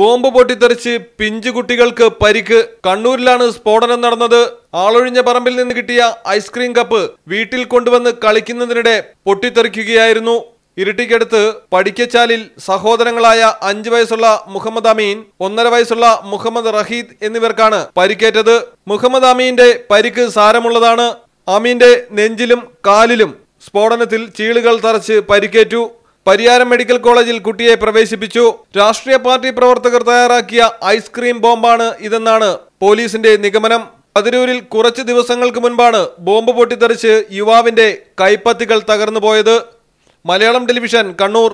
bomb പൊട്ടിത്തെറിച്ച് പിഞ്ചുകുട്ടികൾക്ക് പരിക്ക് കണ്ണൂരിലാണ് സ്ഫോടനം നടന്നത് ആളൊഴിഞ്ഞ പറമ്പിൽ നിന്ന് കിട്ടിയ ഐസ്ക്രീം കപ്പ് വീട്ടിൽ കൊണ്ടുവന്ന് കളിക്കുന്നതിനിടെ പൊട്ടിത്തെറിക്കുകയായിരുന്നു ഇരുട്ടിക്കടുത്ത് പഠിക്കച്ചാലിൽ സഹോദരങ്ങളായ അഞ്ചു വയസ്സുള്ള മുഹമ്മദ് അമീൻ ഒന്നര വയസ്സുള്ള മുഹമ്മദ് റഹീദ് എന്നിവർക്കാണ് പരിക്കേറ്റത് മുഹമ്മദ് അമീന്റെ പരിക്ക് സാരമുള്ളതാണ് അമീന്റെ നെഞ്ചിലും കാലിലും സ്ഫോടനത്തിൽ ചീളുകൾ തറച്ച് പരിക്കേറ്റു പരിയാരം മെഡിക്കൽ കോളേജിൽ കുട്ടിയെ പ്രവേശിപ്പിച്ചു രാഷ്ട്രീയ പാർട്ടി പ്രവർത്തകർ തയ്യാറാക്കിയ ഐസ്ക്രീം ബോംബാണ് ഇതെന്നാണ് പോലീസിന്റെ നിഗമനം അതിരൂരിൽ കുറച്ച് ദിവസങ്ങൾക്ക് മുൻപാണ് ബോംബ് പൊട്ടിത്തെറിച്ച് യുവാവിന്റെ കൈപ്പത്തികൾ തകർന്നുപോയത് മലയാളം ടെലിവിഷൻ കണ്ണൂർ